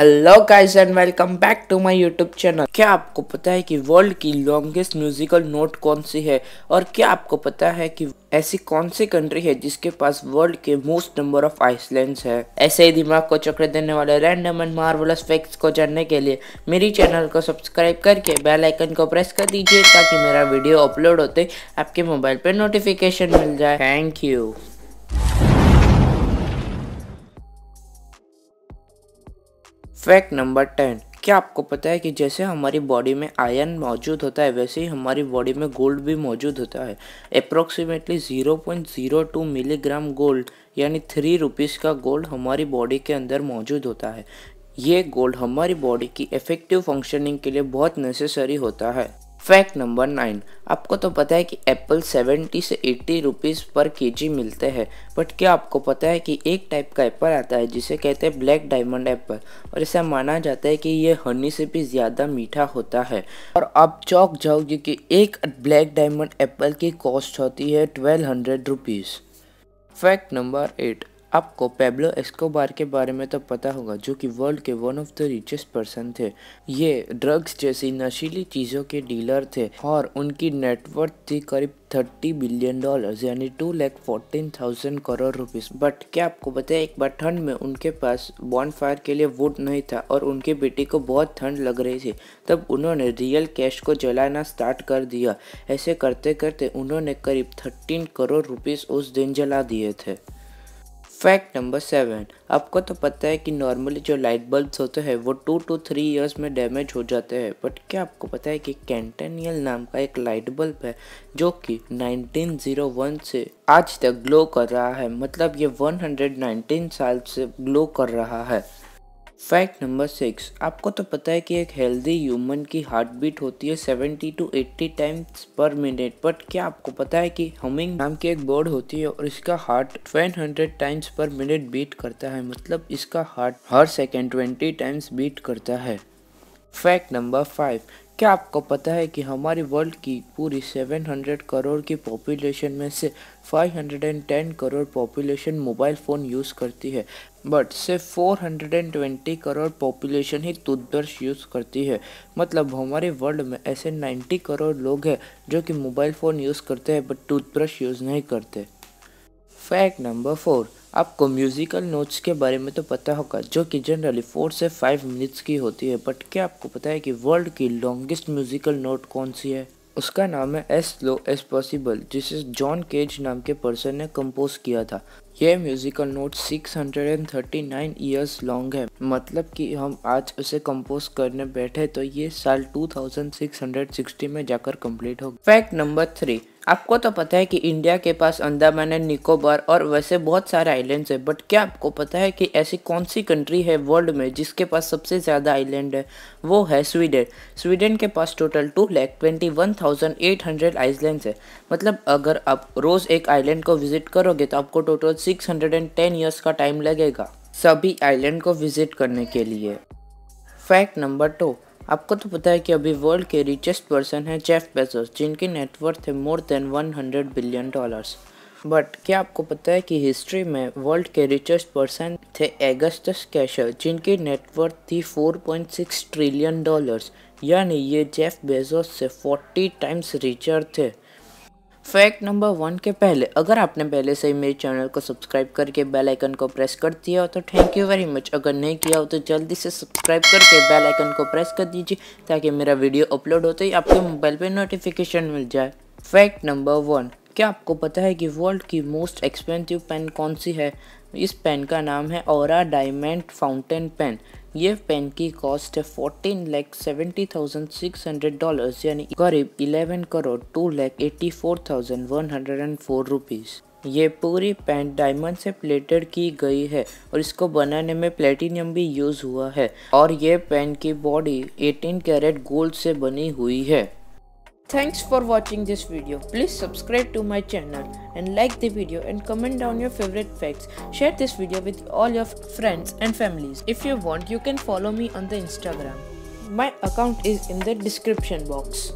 Hello guys and welcome back to my YouTube channel क्या आपको पता है कि वर्ल्ड की लॉन्गेस्ट म्यूजिकल नोट कौन सी है और क्या आपको पता है कि ऐसी कौन सी कंट्री है जिसके पास वर्ल्ड के मोस्ट नंबर ऑफ आइसलैंड्स है ऐसे ही दिमाग को चक्र देने वाले रैंडम एंड मार्वलस फैक्ट्स को जानने के लिए मेरी चैनल को सब्सक्राइब करके बेल आइकन को प्रेस कर दीजिए ताकि मेरा वीडियो अपलोड होते आपके मोबाइल पर नोटिफिकेशन मिल जाए thank you fact number ten क्या आपको पता है कि जैसे हमारी बॉडी में आयरन मौजूद होता है वैसे ही हमारी बॉडी में गोल्ड भी मौजूद होता है अप्रोक्सीमेटली 0.02 मिलीग्राम गोल्ड यानी थ्री रुपीज़ का गोल्ड हमारी बॉडी के अंदर मौजूद होता है ये गोल्ड हमारी बॉडी की इफेक्टिव फंक्शनिंग के लिए बहुत नेसेसरी होता है फैक्ट नंबर नाइन आपको तो पता है कि एप्पल 70 से 80 रुपीज़ पर केजी मिलते हैं बट क्या आपको पता है कि एक टाइप का एप्पल आता है जिसे कहते हैं ब्लैक डायमंड एप्पल और ऐसा माना जाता है कि ये हनी से भी ज़्यादा मीठा होता है और आप चौक जाओगे कि एक ब्लैक डायमंड एप्पल की कॉस्ट होती है twelve hundred rupees fact number eight आपको पेब्लो एस्कोबार के बारे में तो पता होगा जो कि वर्ल्ड के one of the richest person थे ये ड्रग्स जैसी नशीली चीज़ों के डीलर थे और उनकी नेटवर्थ थी करीब थर्टी बिलियन डॉलर्स यानी two lakh fourteen thousand crore rupees but क्या आपको बताया एक बार ठंड में उनके पास बॉन फायर के लिए वुड नहीं था और उनके बेटी को बहुत ठंड लग रही थी तब उन्होंने रियल कैश को जलाना स्टार्ट कर दिया ऐसे करते करते उन्होंने करीब थर्टीन करोड़ रुपीस उस दिन जला दिए थे फैक्ट नंबर सेवन आपको तो पता है कि नॉर्मली जो लाइट बल्ब्स होते हैं वो टू टू थ्री इयर्स में डैमेज हो जाते हैं बट क्या आपको पता है कि कैंटेनियल नाम का एक लाइट बल्ब है जो कि 1901 से आज तक ग्लो कर रहा है मतलब ये 119 साल से ग्लो कर रहा है फैक्ट नंबर सिक्स आपको तो पता है कि एक हेल्दी ह्यूमन की हार्ट बीट होती है seventy two eighty times per minute but क्या आपको पता है कि हमिंग नाम की एक बर्ड होती है और इसका heart hundred times per minute beat करता है मतलब इसका हार्ट हर सेकेंड ट्वेंटी टाइम्स बीट करता है फैक्ट नंबर फाइव क्या आपको पता है कि हमारे वर्ल्ड की पूरी 700 करोड़ की पॉपुलेशन में से 510 crore population mobile phone use करती है बट सिर्फ 420 करोड़ पॉपुलेशन ही टूथब्रश यूज़ करती है मतलब हमारे वर्ल्ड में ऐसे 90 करोड़ लोग हैं जो कि मोबाइल फ़ोन यूज़ करते हैं बट टूथब्रश यूज़ नहीं करते फैक्ट नंबर फोर आपको म्यूज़िकल नोट्स के बारे में तो पता होगा जो कि जनरली फोर से फाइव मिनट्स की होती है बट क्या आपको पता है कि वर्ल्ड की लॉन्गेस्ट म्यूज़िकल नोट कौन सी है उसका नाम है एस लो एस पॉसिबल जिसे जॉन केज नाम के पर्सन ने कंपोज किया था यह म्यूजिकल नोट 639 इयर्स लॉन्ग है मतलब कि हम आज उसे कंपोज करने बैठे तो ये साल 2660 में जाकर कंप्लीट होगा फैक्ट नंबर थ्री आपको तो पता है कि इंडिया के पास अंडमान एंड निकोबार और वैसे बहुत सारे आइलैंड्स हैं बट क्या आपको पता है कि ऐसी कौन सी कंट्री है वर्ल्ड में जिसके पास सबसे ज़्यादा आइलैंड है वो है स्वीडन स्वीडन के पास total two lakh twenty one thousand eight hundred islands है मतलब अगर आप रोज़ एक आइलैंड को विजिट करोगे तो आपको टोटल 610 इयर्स का टाइम लगेगा सभी आइलैंड को विजिट करने के लिए फैक्ट नंबर टू आपको तो पता है कि अभी वर्ल्ड के रिचेस्ट पर्सन है जेफ बेजोस जिनकी नेटवर्थ है more than 100 billion dollars but क्या आपको पता है कि हिस्ट्री में वर्ल्ड के रिचेस्ट पर्सन थे एगस्टस कैशर जिनकी नेटवर्थ थी 4.6 ट्रिलियन डॉलर्स यानी ये जेफ बेजोस से 40 टाइम्स रिचर थे फैक्ट नंबर वन के पहले अगर आपने पहले से ही मेरे चैनल को सब्सक्राइब करके बेल आइकन को प्रेस कर दिया हो तो थैंक यू वेरी मच अगर नहीं किया हो तो जल्दी से सब्सक्राइब करके बेल आइकन को प्रेस कर दीजिए ताकि मेरा वीडियो अपलोड होते ही आपके मोबाइल पे नोटिफिकेशन मिल जाए फैक्ट नंबर वन क्या आपको पता है कि वर्ल्ड की मोस्ट एक्सपेंसिव पेन कौन सी है इस पेन का नाम है और डायमंड फाउंटेन पेन ये पेन की कॉस्ट है fourteen lakh seventy thousand six hundred dollar यानी करीब eleven crore two lakh eighty four thousand one hundred and four rupees ये पूरी पेन डायमंड से प्लेटेड की गई है और इसको बनाने में प्लेटिनियम भी यूज़ हुआ है और ये पेन की बॉडी 18 कैरेट गोल्ड से बनी हुई है Thanks for watching this video. Please subscribe to my channel and like the video and comment down your favorite facts. Share this video with all your friends and families. If you want, you can follow me on the Instagram. My account is in the description box.